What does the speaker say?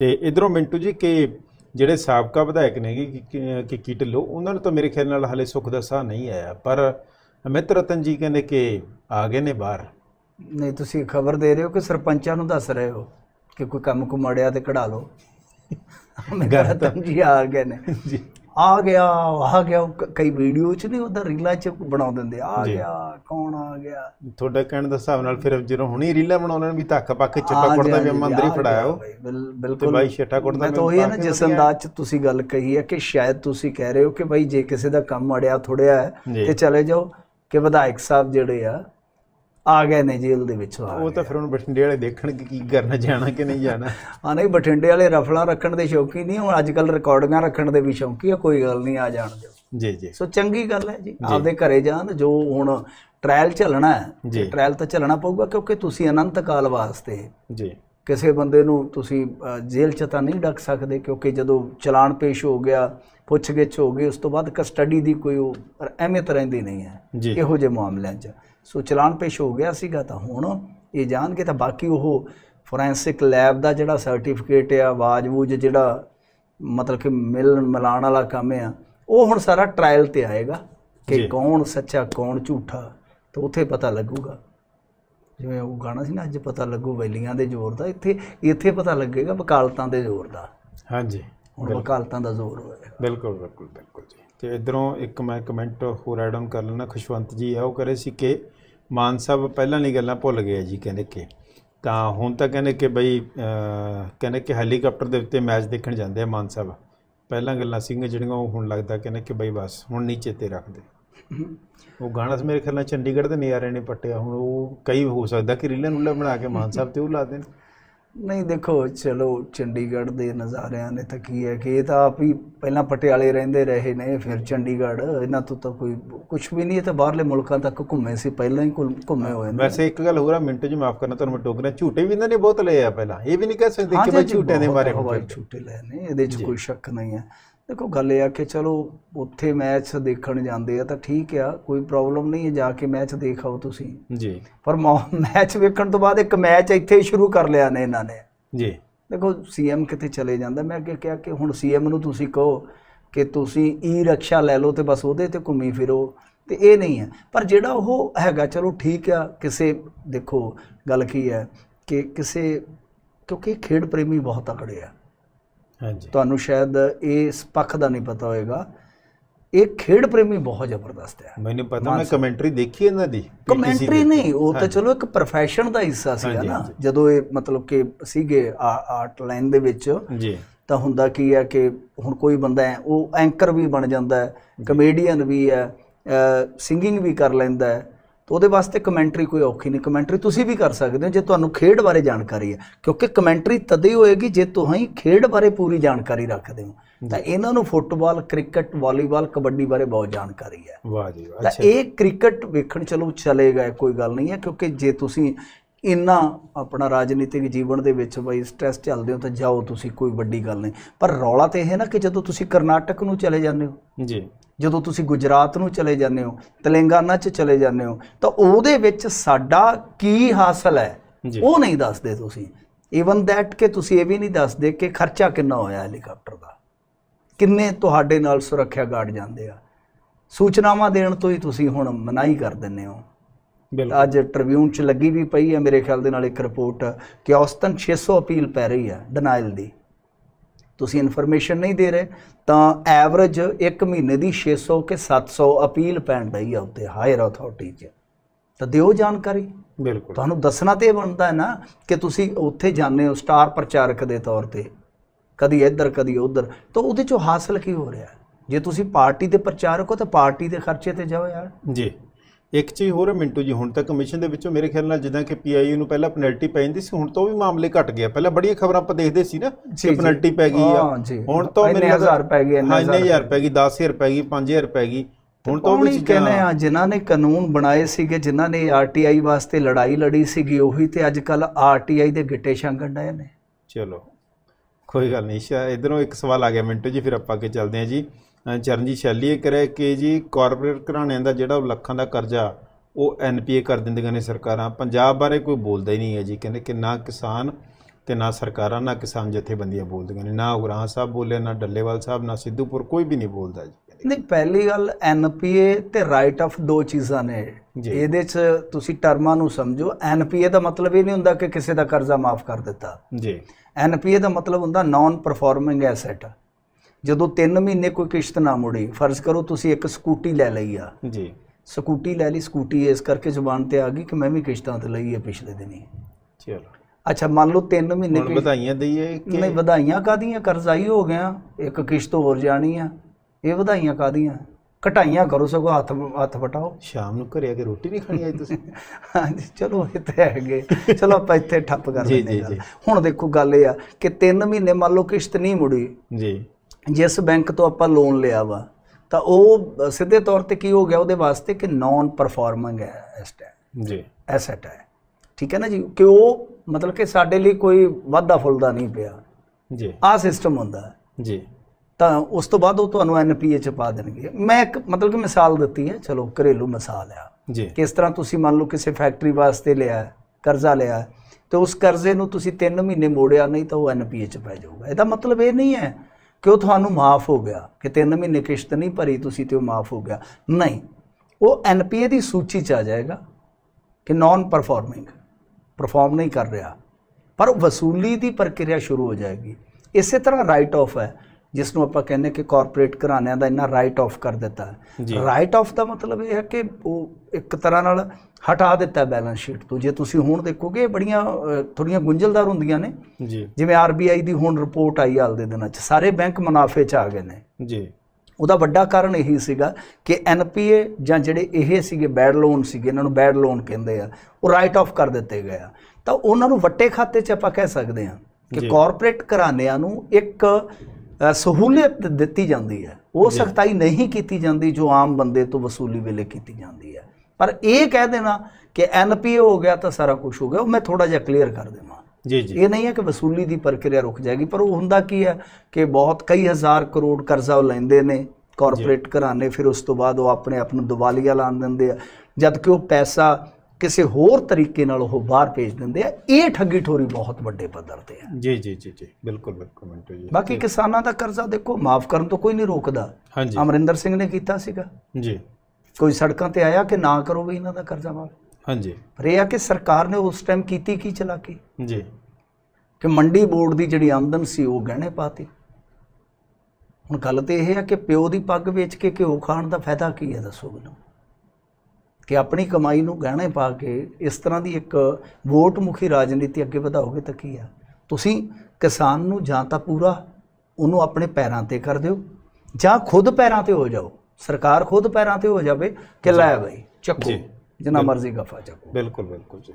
ਤੇ ਇਧਰੋਂ ਮਿੰਟੂ ਜੀ ਕਿ ਜਿਹੜੇ ਸਾਬਕਾ ਵਿਧਾਇਕ ਨੇਗੇ ਕਿ ਕੀ ਢਿੱਲੋ ਉਹਨਾਂ ਨੂੰ ਤਾਂ ਮੇਰੇ ਖਿਆਲ ਨਾਲ ਹਲੇ ਸੁੱਖ ਦਾ ਸਾਹ ਨਹੀਂ ਆਇਆ ਪਰ ਅਮਿਤ ਰਤਨ ਜੀ ਕਹਿੰਦੇ ਕਿ ਆ ਗਏ ਨੇ ਬਾਹਰ ਨਹੀਂ ਤੁਸੀਂ ਖਬਰ ਦੇ ਰਹੇ ਹੋ ਕਿ ਸਰਪੰਚਾਂ ਨੂੰ ਦੱਸ ਰਹੇ ਹੋ ਕਿ ਕੋਈ ਕੰਮ ਕੁਮੜਿਆ ਤੇ ਕਢਾ ਲਓ ਅਮਿਤ ਰਤਨ ਜੀ ਆ ਗਏ ਨੇ ਜੀ ਆ ਗਿਆ ਆ ਗਿਆ ਕਈ ਵੀਡੀਓ ਚ ਨਹੀਂ ਉਹਦਾ ਰੀਲਾ ਚ ਬਣਾ ਦਿੰਦੇ ਆ ਗਿਆ ਕੌਣ ਆ ਗਿਆ ਤੁਹਾਡੇ ਕਹਿਣ ਦਾ ਹਿਸਾਬ ਨਾਲ ਫਿਰ ਜਦੋਂ ਹੁਣੀ ਰੀਲਾ ਬਣਾਉਣ ਵੀ ਧੱਕ ਪੱਕ ਚਿੱਟਾ ਕੁੜਦਾ ਵੀ ਮੰਦਰੀ ਹੀ ਫੜਾਇਆ ਉਹ ਬਿਲਕੁਲ ਬਾਈ ਛੇਟਾ ਕੁੜਦਾ ਮੈਂ ਤਾਂ ਉਹੀ ਹੈ ਨਾ ਜਿਸ ਅੰਦਾਜ਼ ਚ ਤੁਸੀਂ ਗੱਲ ਕਹੀ ਹੈ ਕਿ ਸ਼ਾਇਦ ਤੁਸੀਂ ਕਹਿ ਰਹੇ ਹੋ ਕਿ ਬਾਈ ਜੇ ਕਿਸੇ ਦਾ ਕੰਮ ਅੜਿਆ ਥੋੜਿਆ ਤੇ ਚਲੇ ਜਾਓ ਕਿ ਵਿਧਾਇਕ ਸਾਹਿਬ ਜਿਹੜੇ ਆ ਆ ਗਏ ਨੇ ਜੇਲ੍ਹ ਦੇ ਆ ਉਹ ਤਾਂ ਫਿਰ ਹੁਣ ਬਠਿੰਡੇ ਵਾਲੇ ਦੇਖਣ ਕਿ ਕੀ ਕਰਨਾ ਜਾਣਾ ਕਿ ਨਹੀਂ ਜਾਣਾ ਆ ਨਹੀਂ ਬਠਿੰਡੇ ਵਾਲੇ ਰਫਲਾਂ ਰੱਖਣ ਦੇ ਸ਼ੌਕੀ ਨਹੀਂ ਹੁਣ ਅੱਜ ਕੱਲ ਰਿਕਾਰਡਿੰਗਾਂ ਰੱਖਣ ਦੇ ਵੀ ਸ਼ੌਕੀ ਆ ਕੋਈ ਗੱਲ ਨਹੀਂ ਆ ਜਾਣ ਦਿਓ ਜੀ ਜੀ ਸੋ ਚੰਗੀ ਗੱਲ ਹੈ ਜੀ ਆਪਦੇ ਘਰੇ ਜਾਣ ਜੋ ਹੁਣ ਟ੍ਰਾਇਲ ਚੱਲਣਾ ਹੈ ਟ੍ਰਾਇਲ ਤਾਂ ਚੱਲਣਾ ਪਊਗਾ ਕਿਉਂਕਿ ਤੁਸੀਂ ਅਨੰਤ ਕਾਲ ਵਾਸਤੇ ਜੀ ਕਿਸੇ ਬੰਦੇ ਨੂੰ ਤੁਸੀਂ ਜੇਲ੍ਹ ਚ ਤਾਂ ਨਹੀਂ ਡੱਕ ਸਕਦੇ ਕਿਉਂਕਿ ਜਦੋਂ ਚਲਾਨ ਪੇਸ਼ ਹੋ ਗਿਆ ਪੁੱਛਗਿੱਛ ਹੋ ਗਈ ਉਸ ਤੋਂ ਬਾਅਦ ਕਸਟਡੀ ਦੀ ਕੋਈ ਅਹਿਮੀਅਤ ਰਹਿੰਦੀ ਨਹੀਂ ਹੈ ਇਹੋ ਜਿਹੇ ਮਾਮਲਿਆਂ 'ਚ ਸੋ ਚਲਾਨ ਪੇਸ਼ ਹੋ ਗਿਆ ਸੀਗਾ ਤਾਂ ਹੁਣ ਇਹ ਜਾਣ ਕੇ ਤਾਂ ਬਾਕੀ ਉਹ ਫੋਰੈਂਸਿਕ ਲੈਬ ਦਾ ਜਿਹੜਾ ਸਰਟੀਫਿਕੇਟ ਆ ਆਵਾਜ਼-ਵੂਜ ਜਿਹੜਾ ਮਤਲਬ ਕਿ ਮਿਲ ਮਿਲਾਣ ਵਾਲਾ ਕੰਮ ਆ ਉਹ ਹੁਣ ਸਾਰਾ ਟ੍ਰਾਇਲ ਤੇ ਆਏਗਾ ਕਿ ਕੌਣ ਸੱਚਾ ਕੌਣ ਝੂਠਾ ਤਾਂ ਉੱਥੇ ਪਤਾ ਲੱਗੂਗਾ ਜਿਵੇਂ ਉਹ ਗਾਣਾ ਸੀ ਨਾ ਅੱਜ ਪਤਾ ਲੱਗੂ ਵੈਲੀਆਂ ਦੇ ਜ਼ੋਰ ਦਾ ਇੱਥੇ ਇੱਥੇ ਪਤਾ ਲੱਗੇਗਾ ਵਕਾਲਤਾਂ ਦੇ ਜ਼ੋਰ ਦਾ ਹਾਂਜੀ ਹੁਣ ਵਕਾਲਤਾਂ ਦਾ ਜ਼ੋਰ ਹੋਇਆ ਬਿਲਕੁਲ ਬਿਲਕੁਲ ਬਿਲਕੁਲ ਜੀ ਤੇ ਇਧਰੋਂ ਇੱਕ ਮੈਂ ਕਮੈਂਟ ਹੋਰ ਐਡ ਆਨ ਕਰ ਲੈਣਾ ਖੁਸ਼ਵੰਤ ਜੀ ਆ ਉਹ ਕਰੇ ਸੀ ਕਿ ਮਾਨ ਸਾਹਿਬ ਪਹਿਲਾਂ ਨਹੀਂ ਗੱਲਾਂ ਭੁੱਲ ਗਏ ਜੀ ਕਹਿੰਦੇ ਕਿ ਤਾਂ ਹੁਣ ਤਾਂ ਕਹਿੰਦੇ ਕਿ ਬਈ ਕਹਿੰਦੇ ਕਿ ਹੈਲੀਕਾਪਟਰ ਦੇ ਉੱਤੇ ਮੈਚ ਦੇਖਣ ਜਾਂਦੇ ਆ ਮਾਨ ਸਾਹਿਬ ਪਹਿਲਾਂ ਗੱਲਾਂ ਸਿੰਘ ਜਿਹੜੀਆਂ ਉਹ ਹੁਣ ਲੱਗਦਾ ਕਹਿੰਦੇ ਕਿ ਬਈ ਬਸ ਹੁਣ ਨੀਚੇ ਤੇ ਰੱਖਦੇ ਉਹ ਗਾਣਾ ਮੇਰੇ ਖਿਆਲ ਨਾਲ ਚੰਡੀਗੜ੍ਹ ਦੇ ਨਿਆਰੇ ਨੇ ਪੱਟਿਆ ਹੁਣ ਉਹ ਕਈ ਹੋ ਸਕਦਾ ਕਿ ਰੀਲਾਂ ਨੂੰ ਬਣਾ ਕੇ ਮਾਨ ਸਾਹਿਬ ਤੇ ਉਹ ਲਾ ਦੇਣ ਨਹੀਂ ਦੇਖੋ ਚਲੋ ਚੰਡੀਗੜ੍ਹ ਦੇ ਨਜ਼ਾਰਿਆਂ ਨੇ ਤਾਂ ਕੀ ਹੈ ਕਿ ਇਹ ਤਾਂ ਆਪ ਹੀ ਪਹਿਲਾਂ ਪਟਿਆਲੇ ਰਹਿੰਦੇ ਰਹੇ ਨੇ ਫਿਰ ਚੰਡੀਗੜ੍ਹ ਇਹਨਾਂ ਤੋਂ ਤਾਂ ਕੋਈ ਕੁਝ ਵੀ ਨਹੀਂ ਇਹ ਤਾਂ ਬਾਹਰਲੇ ਮੁਲਕਾਂ ਤੱਕ ਘੁੰਮੇ ਸੀ ਪਹਿਲਾਂ ਹੀ ਘੁੰਮੇ ਹੋਏ ਨੇ ਵੈਸੇ ਇੱਕ ਗੱਲ ਹੋਰ ਆ ਮਿੰਟ ਜੀ ਮਾਫ ਕਰਨਾ ਤੁਹਾਨੂੰ ਮੈਂ ਟੋਕ ਰਿਹਾ ਝੂਟੇ ਵੀ ਇਹਨਾਂ ਨੇ ਬਹੁਤ ਲਏ ਆ ਪਹਿਲਾਂ ਇਹ ਵੀ ਨਹੀਂ ਕਹਿ ਸਕਦੇ ਕਿ ਮੈਂ ਝੂਟਿਆਂ ਦੇ ਬਾਰੇ ਝੂਟੇ ਲੈ ਨੇ ਇਹਦੇ 'ਚ ਕੋਈ ਸ਼ੱਕ ਨਹੀਂ ਹੈ ਦੇਖੋ ਗੱਲ ਇਹ ਆ ਕਿ ਚਲੋ ਉੱਥੇ ਮੈਚ ਦੇਖਣ ਜਾਂਦੇ ਆ ਤਾਂ ਠੀਕ ਆ ਕੋਈ ਪ੍ਰੋਬਲਮ ਨਹੀਂ ਹੈ ਜਾ ਕੇ ਮੈਚ ਦੇਖ ਆਓ ਤੁਸੀਂ ਜੀ ਪਰ ਮੈਚ ਵੇਖਣ ਤੋਂ ਬਾਅਦ ਇੱਕ ਮੈਚ ਇੱਥੇ ਸ਼ੁਰੂ ਕਰ ਲਿਆ ਨੇ ਇਹਨਾਂ ਨੇ ਜੀ ਦੇਖੋ ਸੀਐਮ ਕਿਤੇ ਚਲੇ ਜਾਂਦਾ ਮੈਂ ਅੱਗੇ ਕਿਹਾ ਕਿ ਹੁਣ ਸੀਐਮ ਨੂੰ ਤੁਸੀਂ ਕਹੋ ਕਿ ਤੁਸੀਂ ਈ ਰਕਸ਼ਾ ਲੈ ਲਓ ਤੇ ਬਸ ਉਹਦੇ ਤੇ ਘੁੰਮੀ ਫਿਰੋ ਤੇ ਇਹ ਨਹੀਂ ਹੈ ਪਰ ਜਿਹੜਾ ਉਹ ਹੈਗਾ ਚਲੋ ਠੀਕ ਆ ਕਿਸੇ ਦੇਖੋ ਗੱਲ ਕੀ ਹੈ ਕਿ ਕਿਸੇ ਕਿਉਂਕਿ ਖੇਡ ਪ੍ਰੇਮੀ ਬਹੁਤ ਤਕੜੇ ਆ ਹਾਂਜੀ ਤੁਹਾਨੂੰ ਸ਼ਾਇਦ ਇਸ ਪੱਖ ਦਾ ਨਹੀਂ ਪਤਾ ਹੋਵੇਗਾ ਇਹ ਖੇਡ ਪ੍ਰੇਮੀ ਬਹੁਤ ਜ਼ਬਰਦਸਤ ਹੈ ਮੈਨੂੰ ਪਤਾ ਮੈਂ ਕਮੈਂਟਰੀ ਦੇਖੀ ਇਹਨਾਂ ਦੀ ਕਮੈਂਟਰੀ ਨਹੀਂ ਉਹ ਤਾਂ ਚਲੋ ਇੱਕ profession ਦਾ ਹਿੱਸਾ ਸੀਗਾ ਨਾ ਜਦੋਂ ਇਹ ਮਤਲਬ ਕਿ ਸੀਗੇ ਆਰਟ ਲਾਈਨ ਦੇ ਵਿੱਚ ਜੀ ਤਾਂ ਹੁੰਦਾ ਕੀ ਹੈ ਕਿ ਹੁਣ ਕੋਈ ਬੰਦਾ ਹੈ ਉਹ ਐਂਕਰ ਵੀ ਬਣ ਜਾਂਦਾ ਹੈ ਕਮੇਡੀਅਨ ਵੀ ਹੈ ਸਿੰਗਿੰਗ ਵੀ ਕਰ ਲੈਂਦਾ ਹੈ ਤਾਂ ਉਹਦੇ ਵਾਸਤੇ ਕਮੈਂਟਰੀ ਕੋਈ ਔਖੀ ਨਹੀਂ ਕਮੈਂਟਰੀ ਤੁਸੀਂ ਵੀ ਕਰ ਸਕਦੇ ਹੋ ਜੇ ਤੁਹਾਨੂੰ ਖੇਡ ਬਾਰੇ ਜਾਣਕਾਰੀ ਹੈ ਕਿਉਂਕਿ ਕਮੈਂਟਰੀ ਤਦੇ ਹੋਏਗੀ ਜੇ ਤੁਸੀਂ ਖੇਡ ਬਾਰੇ ਪੂਰੀ ਜਾਣਕਾਰੀ ਰੱਖਦੇ ਹੋ ਤਾਂ ਇਹਨਾਂ ਨੂੰ ਫੁੱਟਬਾਲ ਕ੍ਰਿਕਟ ਵਾਲੀਬਾਲ ਕਬੱਡੀ ਬਾਰੇ ਬਹੁਤ ਜਾਣਕਾਰੀ ਹੈ ਵਾਹ ਜੀ ਅੱਛਾ ਇਹ ਕ੍ਰਿਕਟ ਵੇਖਣ ਚਲੋ ਚਲੇਗਾ ਕੋਈ ਗੱਲ ਨਹੀਂ ਹੈ ਕਿਉਂਕਿ ਜੇ ਤੁਸੀਂ ਇੰਨਾ ਆਪਣਾ ਰਾਜਨੀਤਿਕ ਜੀਵਨ ਦੇ ਵਿੱਚ ਬਈ ਸਟ्रेस ਚੱਲਦੇ ਹੋ ਤਾਂ ਜਾਓ ਤੁਸੀਂ ਕੋਈ ਵੱਡੀ ਗੱਲ ਨਹੀਂ ਪਰ ਰੌਲਾ ਤੇ ਇਹ ਹੈ ਨਾ ਕਿ ਜਦੋਂ ਤੁਸੀਂ ਕਰਨਾਟਕ ਨੂੰ ਚਲੇ ਜਾਂਦੇ ਹੋ ਜੀ ਜਦੋਂ ਤੁਸੀਂ ਗੁਜਰਾਤ ਨੂੰ ਚਲੇ ਜਾਂਦੇ ਹੋ ਤੇਲੰਗਾਨਾ 'ਚ ਚਲੇ ਜਾਂਦੇ ਹੋ ਤਾਂ ਉਹਦੇ ਵਿੱਚ ਸਾਡਾ ਕੀ ਹਾਸਲ ਹੈ ਉਹ ਨਹੀਂ ਦੱਸਦੇ ਤੁਸੀਂ ਈਵਨ ਦੈਟ ਕਿ ਤੁਸੀਂ ਇਹ ਵੀ ਨਹੀਂ ਦੱਸਦੇ ਕਿ ਖਰਚਾ ਕਿੰਨਾ ਹੋਇਆ ਹੈਲੀਕਾਪਟਰ ਦਾ ਕਿੰਨੇ ਤੁਹਾਡੇ ਨਾਲ ਸੁਰੱਖਿਆ ਗਾਰਡ ਜਾਂਦੇ ਆ ਸੂਚਨਾਵਾਂ ਦੇਣ ਤੋਂ ਹੀ ਤੁਸੀਂ ਹੁਣ ਮਨਾਹੀ ਕਰ ਦਿੰਦੇ ਹੋ ਅੱਜ ਟ੍ਰਿਬਿਊਨ 'ਚ ਲੱਗੀ ਵੀ ਪਈ ਹੈ ਮੇਰੇ ਖਿਆਲ ਦੇ ਨਾਲ ਇੱਕ ਰਿਪੋਰਟ ਕਿ ਔਸਤਨ 600 ਅਪੀਲ ਪੈ ਰਹੀ ਹੈ ਡਿਨਾਈਲ ਦੀ ਤੁਸੀਂ ਇਨਫੋਰਮੇਸ਼ਨ ਨਹੀਂ ਦੇ ਰਹੇ ਤਾਂ ਐਵਰੇਜ 1 ਮਹੀਨੇ ਦੀ 600 ਕੇ 700 ਅਪੀਲ ਪੈਣ ਰਹੀ ਆ ਉੱਤੇ ਹਾਇਰ ਅਥਾਰਟੀ 'ਚ ਤਾਂ ਦਿਓ ਜਾਣਕਾਰੀ ਬਿਲਕੁਲ ਤੁਹਾਨੂੰ ਦੱਸਣਾ ਤੇ ਬਣਦਾ ਹੈ ਨਾ ਕਿ ਤੁਸੀਂ ਉੱਥੇ ਜਾਂਦੇ ਹੋ ਸਟਾਰ ਪ੍ਰਚਾਰਕ ਦੇ ਤੌਰ ਤੇ ਕਦੀ ਇੱਧਰ ਕਦੀ ਉੱਧਰ ਤਾਂ ਉਹਦੇ ਚੋਂ ਹਾਸਲ ਕੀ ਹੋ ਰਿਹਾ ਜੇ ਤੁਸੀਂ ਪਾਰਟੀ ਦੇ ਪ੍ਰਚਾਰਕ ਹੋ ਤਾਂ ਪਾਰਟੀ ਦੇ ਖਰਚੇ ਤੇ ਜਾਓ ਯਾਰ ਜੀ ਇੱਕ ਚੀਜ਼ ਹੋਰ ਮਿੰਟੂ ਜੀ ਹੁਣ ਤੱਕ ਕਮਿਸ਼ਨ ਦੇ ਵਿੱਚੋਂ ਮੇਰੇ ਖਿਆਲ ਨਾਲ ਜਿੱਦਾਂ ਕਿ ਪੀਆਈਯੂ ਨੂੰ ਪਹਿਲਾਂ ਪੈਨਲਟੀ ਪੈ ਜਾਂਦੀ ਸੀ ਹੁਣ ਤਾਂ ਉਹ ਵੀ ਮਾਮਲੇ ਘਟ ਗਿਆ ਪਹਿਲਾਂ ਬੜੀਆਂ ਖਬਰਾਂ ਆਪਾਂ ਦੇਖਦੇ ਸੀ ਨਾ ਕਿ ਪੈਨਲਟੀ ਪੈ ਗਈ ਆ ਹੁਣ ਤੋਂ ਮੇਰੇ 1000 ਪੈ ਗਏ ਗਈ 9000 ਪੈ ਗਈ 10000 ਪੈ ਗਈ 5000 ਪੈ ਗਈ ਹੁਣ ਤੋਂ ਵੀ ਕਹਿੰਦੇ ਆ ਜਿਨ੍ਹਾਂ ਨੇ ਕਾਨੂੰਨ ਬਣਾਏ ਸੀਗੇ ਜਿਨ੍ਹਾਂ ਨੇ ਆਰਟੀਆਈ ਵਾਸਤੇ ਲੜਾਈ ਲੜੀ ਸੀਗੀ ਉਹੀ ਤੇ ਅੱਜ ਕੱਲ ਆਰਟੀਆਈ ਦੇ ਗਿੱਟੇ ਛਾਂਗਣ ਡਏ ਨੇ ਚਲੋ ਕੋਈ ਗੱਲ ਨਹੀਂ ਸ਼ਾ ਇਧਰੋਂ ਇੱਕ ਸਵਾਲ ਆ ਗਿਆ ਮਿੰਟੂ ਜੀ ਫਿਰ ਆਪਾਂ ਅੱਗੇ ਚੱਲਦੇ ਆ ਜੀ ਚਰਨਜੀਤ ਸ਼ੈਲੀ ਇਹ ਕਰੇ ਕਿ ਜੀ ਕਾਰਪੋਰੇਟ ਘਰਾਣਿਆਂ ਦਾ ਜਿਹੜਾ ਲੱਖਾਂ ਦਾ ਕਰਜ਼ਾ ਉਹ ਐਨਪੀਏ ਕਰ ਦਿੰਦੀਆਂ ਨੇ ਸਰਕਾਰਾਂ ਪੰਜਾਬ ਬਾਰੇ ਕੋਈ ਬੋਲਦਾ ਹੀ ਨਹੀਂ ਹੈ ਜੀ ਕਹਿੰਦੇ ਕਿ ਨਾ ਕਿਸਾਨ ਤੇ ਨਾ ਸਰਕਾਰਾਂ ਨਾ ਕਿਸਾਨ ਜਥੇਬੰਦੀਆਂ ਬੋਲਦੀਆਂ ਨੇ ਨਾ ਉਗਰਾਹ ਸਾਹਿਬ ਬੋਲੇ ਨਾ ਡੱਲੇਵਾਲ ਸਾਹਿਬ ਨਾ ਸਿੱਧੂਪੁਰ ਕੋਈ ਵੀ ਨਹੀਂ ਬੋਲਦਾ ਜੀ ਨਹੀਂ ਪਹਿਲੀ ਗੱਲ ਐਨਪੀਏ ਤੇ ਰਾਈਟ ਆਫ ਦੋ ਚੀਜ਼ਾਂ ਨੇ ਇਹਦੇ 'ਚ ਤੁਸੀਂ ਟਰਮਾਂ ਨੂੰ ਸਮਝੋ ਐਨਪੀਏ ਦਾ ਮਤਲਬ ਇਹ ਨਹੀਂ ਹੁੰਦਾ ਕਿ ਕਿਸੇ ਦਾ ਕਰਜ਼ਾ ਮਾਫ ਕਰ ਦਿੱਤਾ ਜੀ ਐਨਪੀਏ ਦਾ ਮਤਲਬ ਹੁੰਦਾ ਨਾਨ ਪਰਫਾਰਮਿੰਗ ਐਸੈਟ ਜਦੋਂ 3 ਮਹੀਨੇ ਕੋਈ ਕਿਸ਼ਤ ਨਾ ਮੁੜੀ ਫਰਜ਼ ਕਰੋ ਤੁਸੀਂ ਇੱਕ ਸਕੂਟੀ ਲੈ ਲਈ ਆ ਜੀ ਸਕੂਟੀ ਲੈ ਲਈ ਸਕੂਟੀ ਇਸ ਕਰਕੇ ਜ਼ੁਬਾਨ ਤੇ ਆ ਗਈ ਕਿ ਮੈਂ ਵੀ ਕਿਸ਼ਤਾਂ ਤੇ ਲਈ ਹੈ ਪਿਛਲੇ ਦਿਨੀ ਚਲੋ ਅੱਛਾ ਮੰਨ ਲਓ 3 ਮਹੀਨੇ ਹੁਣ ਵਧਾਈਆਂ ਦਈਏ ਕਿ ਨਹੀਂ ਵਧਾਈਆਂ ਕਾਦੀਆਂ ਕਰਜ਼ਾਈ ਹੋ ਗਿਆ ਇੱਕ ਕਿਸ਼ਤ ਹੋਰ ਜਾਣੀ ਆ ਇਹ ਵਧਾਈਆਂ ਕਾਦੀਆਂ ਘਟਾਈਆਂ ਕਰੋ ਸਗੋ ਹੱਥ ਹੱਥ ਵਟਾਓ ਸ਼ਾਮ ਨੂੰ ਘਰੇ ਆ ਕੇ ਰੋਟੀ ਨਹੀਂ ਖਾਣੀ ਅੱਜ ਤੁਸੀਂ ਹਾਂਜੀ ਚਲੋ ਇੱਥੇ ਹੈਗੇ ਚਲੋ ਆਪਾਂ ਇੱਥੇ ਠੱਪ ਕਰ ਲੈਂਦੇ ਹਾਂ ਹੁਣ ਦੇਖੋ ਗੱਲ ਇਹ ਆ ਕਿ 3 ਮਹੀਨੇ ਮੰਨ ਲਓ ਕਿਸ਼ਤ ਨਹੀਂ ਮੁੜੀ ਜੀ ਜਿਸ ਬੈਂਕ ਤੋਂ ਆਪਾਂ ਲੋਨ ਲਿਆ ਵਾ ਤਾਂ ਉਹ ਸਿੱਧੇ ਤੌਰ ਤੇ ਕੀ ਹੋ ਗਿਆ ਉਹਦੇ ਵਾਸਤੇ ਕਿ ਨਾਨ ਪਰਫਾਰਮਿੰਗ ਹੈ ਇਸ ਟਾਈਮ ਜੀ ਐਸੈਟ ਹੈ ਠੀਕ ਹੈ ਨਾ ਜੀ ਕਿ ਉਹ ਮਤਲਬ ਕਿ ਸਾਡੇ ਲਈ ਕੋਈ ਵਾਧਾ ਫੁੱਲਦਾ ਨਹੀਂ ਪਿਆ ਜੀ ਆ ਸਿਸਟਮ ਹੁੰਦਾ ਜੀ ਤਾਂ ਉਸ ਤੋਂ ਬਾਅਦ ਉਹ ਤੁਹਾਨੂੰ ਐਨਪੀਏ ਚ ਪਾ ਦੇਣਗੇ ਮੈਂ ਇੱਕ ਮਤਲਬ ਕਿ ਮਿਸਾਲ ਦਿੱਤੀ ਹੈ ਚਲੋ ਘਰੇਲੂ ਮਿਸਾਲ ਆ ਜੀ ਕਿਸ ਤਰ੍ਹਾਂ ਤੁਸੀਂ ਮੰਨ ਲਓ ਕਿਸੇ ਫੈਕਟਰੀ ਵਾਸਤੇ ਲਿਆ ਕਰਜ਼ਾ ਲਿਆ ਤੇ ਉਸ ਕਰਜ਼ੇ ਨੂੰ ਤੁਸੀਂ 3 ਮਹੀਨੇ ਮੋੜਿਆ ਨਹੀਂ ਤਾਂ ਉਹ ਐਨਪੀਏ ਚ ਪੈ ਜਾਊਗਾ ਇਹਦਾ ਮਤਲਬ ਇਹ ਨਹੀਂ ਹੈ ਕਿ ਉਹ ਤੁਹਾਨੂੰ ਮਾਫ ਹੋ ਗਿਆ ਕਿ 3 ਮਹੀਨੇ ਕਿਸ਼ਤ ਨਹੀਂ ਭਰੀ ਤੁਸੀਂ ਤੇ ਉਹ ਮਾਫ ਹੋ ਗਿਆ ਨਹੀਂ ਉਹ ਐਨਪੀਏ ਦੀ ਸੂਚੀ 'ਚ ਆ ਜਾਏਗਾ ਕਿ ਨਾਨ ਪਰਫਾਰਮਿੰਗ ਪਰਫਾਰਮ ਨਹੀਂ ਕਰ ਰਿਹਾ ਪਰ ਵਸੂਲੀ ਦੀ ਪ੍ਰਕਿਰਿਆ ਸ਼ੁਰੂ ਹੋ ਜਾਏਗੀ ਇਸੇ ਤਰ੍ਹਾਂ ਰਾਈਟ ਆਫ ਹੈ ਜਿਸ ਨੂੰ ਆਪਾਂ ਕਹਿੰਦੇ ਕਿ ਕਾਰਪੋਰੇਟ ਘਰਾਣਿਆਂ ਦਾ ਇਹਨਾਂ ਰਾਈਟ ਆਫ ਕਰ ਦਿੱਤਾ ਰਾਈਟ ਆਫ ਦਾ ਮਤਲਬ ਇਹ ਹੈ ਕਿ ਉਹ ਇੱਕ ਤਰ੍ਹਾਂ ਨਾਲ ਹਟਾ ਦਿੱਤਾ ਬੈਲੈਂਸ ਸ਼ੀਟ ਤੋਂ ਜੇ ਤੁਸੀਂ ਹੁਣ ਦੇਖੋਗੇ ਬੜੀਆਂ ਥੋੜੀਆਂ ਗੁੰਝਲਦਾਰ ਹੁੰਦੀਆਂ ਨੇ ਜੀ ਜਿਵੇਂ ਆਰਬੀਆਈ ਦੀ ਹੁਣ ਰਿਪੋਰਟ ਆਈ ਹਾਲ ਦੇ ਦਿਨਾਂ 'ਚ ਸਾਰੇ ਬੈਂਕ ਮੁਨਾਫੇ 'ਚ ਆ ਗਏ ਨੇ ਜੀ ਉਹਦਾ ਵੱਡਾ ਕਾਰਨ ਇਹੀ ਸੀਗਾ ਕਿ ਐਨਪੀਏ ਜਾਂ ਜਿਹੜੇ ਇਹ ਸੀਗੇ ਬੈਡ ਲੋਨ ਸੀਗੇ ਇਹਨਾਂ ਨੂੰ ਬੈਡ ਲੋਨ ਕਹਿੰਦੇ ਆ ਉਹ ਰਾਈਟ ਆਫ ਕਰ ਦਿੱਤੇ ਗਏ ਆ ਤਾਂ ਉਹਨਾਂ ਨੂੰ ਵੱਟੇ ਖਾਤੇ 'ਚ ਆਪਾਂ ਕਹਿ ਸਕਦੇ ਆ ਕਿ ਕਾਰਪੋਰੇਟ ਘਰਾਣਿਆਂ ਨੂੰ ਇੱਕ ਸਹੂਲਤ ਦਿੱਤੀ ਜਾਂਦੀ ਹੈ ਉਹ ਸਖਤਾਈ ਨਹੀਂ ਕੀਤੀ ਜਾਂਦੀ ਜੋ ਆਮ ਬੰਦੇ ਤੋਂ ਵਸੂਲੀ ਵੇਲੇ ਕੀਤੀ ਜਾਂਦੀ ਹੈ ਪਰ ਇਹ ਕਹਿ ਦੇਣਾ ਕਿ ਐਨਪੀਏ ਹੋ ਗਿਆ ਤਾਂ ਸਾਰਾ ਕੁਝ ਹੋ ਗਿਆ ਉਹ ਮੈਂ ਥੋੜਾ ਜਿਹਾ ਕਲੀਅਰ ਕਰ ਦੇਵਾਂ ਜੀ ਜੀ ਇਹ ਨਹੀਂ ਹੈ ਕਿ ਵਸੂਲੀ ਦੀ ਪ੍ਰਕਿਰਿਆ ਰੁਕ ਜਾਏਗੀ ਪਰ ਉਹ ਹੁੰਦਾ ਕੀ ਹੈ ਕਿ ਬਹੁਤ ਕਈ ਹਜ਼ਾਰ ਕਰੋੜ ਕਰਜ਼ਾ ਉਹ ਲੈਂਦੇ ਨੇ ਕਾਰਪੋਰੇਟ ਘਰਾਣੇ ਫਿਰ ਉਸ ਤੋਂ ਬਾਅਦ ਉਹ ਆਪਣੇ ਆਪ ਨੂੰ ਦਿਵਾਲੀਆ ਲਾਣ ਦਿੰਦੇ ਆ ਜਦ ਕਿ ਉਹ ਪੈਸਾ ਕਿਸੇ ਹੋਰ ਤਰੀਕੇ ਨਾਲ ਉਹ ਬਾਹਰ ਭੇਜ ਦਿੰਦੇ ਆ ਇਹ ਠੱਗੀ ਠੋਰੀ ਬਹੁਤ ਵੱਡੇ ਪੱਧਰ ਤੇ ਆ ਜੀ ਜੀ ਜੀ ਜੀ ਬਿਲਕੁਲ ਬਿਲਕੁਲ ਮੈਂਟ ਜੀ ਬਾਕੀ ਕਿਸਾਨਾਂ ਦਾ ਕਰਜ਼ਾ ਦੇਖੋ ਮਾਫ ਕਰਨ ਤੋਂ ਕੋਈ ਨਹੀਂ ਰੋਕਦਾ ਹਾਂਜੀ ਅਮਰਿੰਦਰ ਸਿੰਘ ਨੇ ਕੀਤਾ ਸੀਗਾ ਜੀ ਕੋਈ ਸੜਕਾਂ ਤੇ ਆਇਆ ਕਿ ਨਾ ਕਰੋ ਵੀ ਇਹਨਾਂ ਦਾ ਕਰਜ਼ਾ ਮਾਫ ਹਾਂਜੀ ਪਰ ਇਹ ਆ ਕਿ ਸਰਕਾਰ ਨੇ ਉਸ ਟਾਈਮ ਕੀਤੀ ਕੀ ਚਲਾਕੀ ਜੀ ਕਿ ਮੰਡੀ ਬੋਰਡ ਦੀ ਜਿਹੜੀ ਆਮਦਨ ਸੀ ਉਹ ਗਹਿਣੇ ਪਾਤੀ ਹੁਣ ਗੱਲ ਤੇ ਇਹ ਆ ਕਿ ਪਿਓ ਦੀ ਪੱਗ ਵੇਚ ਕੇ ਘਿਓ ਖਾਣ ਦਾ ਫਾਇਦਾ ਕੀ ਹੈ ਦੱਸੋ ਮੈਨੂੰ ਕਿ ਆਪਣੀ ਕਮਾਈ ਨੂੰ ਗਹਿਣੇ ਪਾ ਕੇ ਇਸ ਤਰ੍ਹਾਂ ਦੀ ਇੱਕ ਵੋਟ ਮੁਖੀ ਰਾਜਨੀਤੀ ਅੱਗੇ ਵਧਾਓਗੇ ਤਾਂ ਕੀ ਆ ਤੁਸੀਂ ਕਿਸਾਨ ਨੂੰ ਜਾਂ ਤਾਂ ਪੂਰਾ ਉਹਨੂੰ ਆਪਣੇ ਪੈਰਾਂ ਤੇ ਕਰ ਦਿਓ ਜਾਂ ਖੁਦ ਪੈਰਾਂ ਤੇ ਹੋ ਜਾਓ ਸਰਕਾਰ ਖੁਦ ਪੈਰਾਂ ਤੇ ਹੋ ਜਾਵੇ ਕਿ ਲੈ ਬਈ ਚੱਕੋ ਜਿੰਨਾ ਮਰਜ਼ੀ ਗਫਾ ਚੱਕੋ ਬਿਲਕੁਲ ਬਿਲਕੁਲ ਜੀ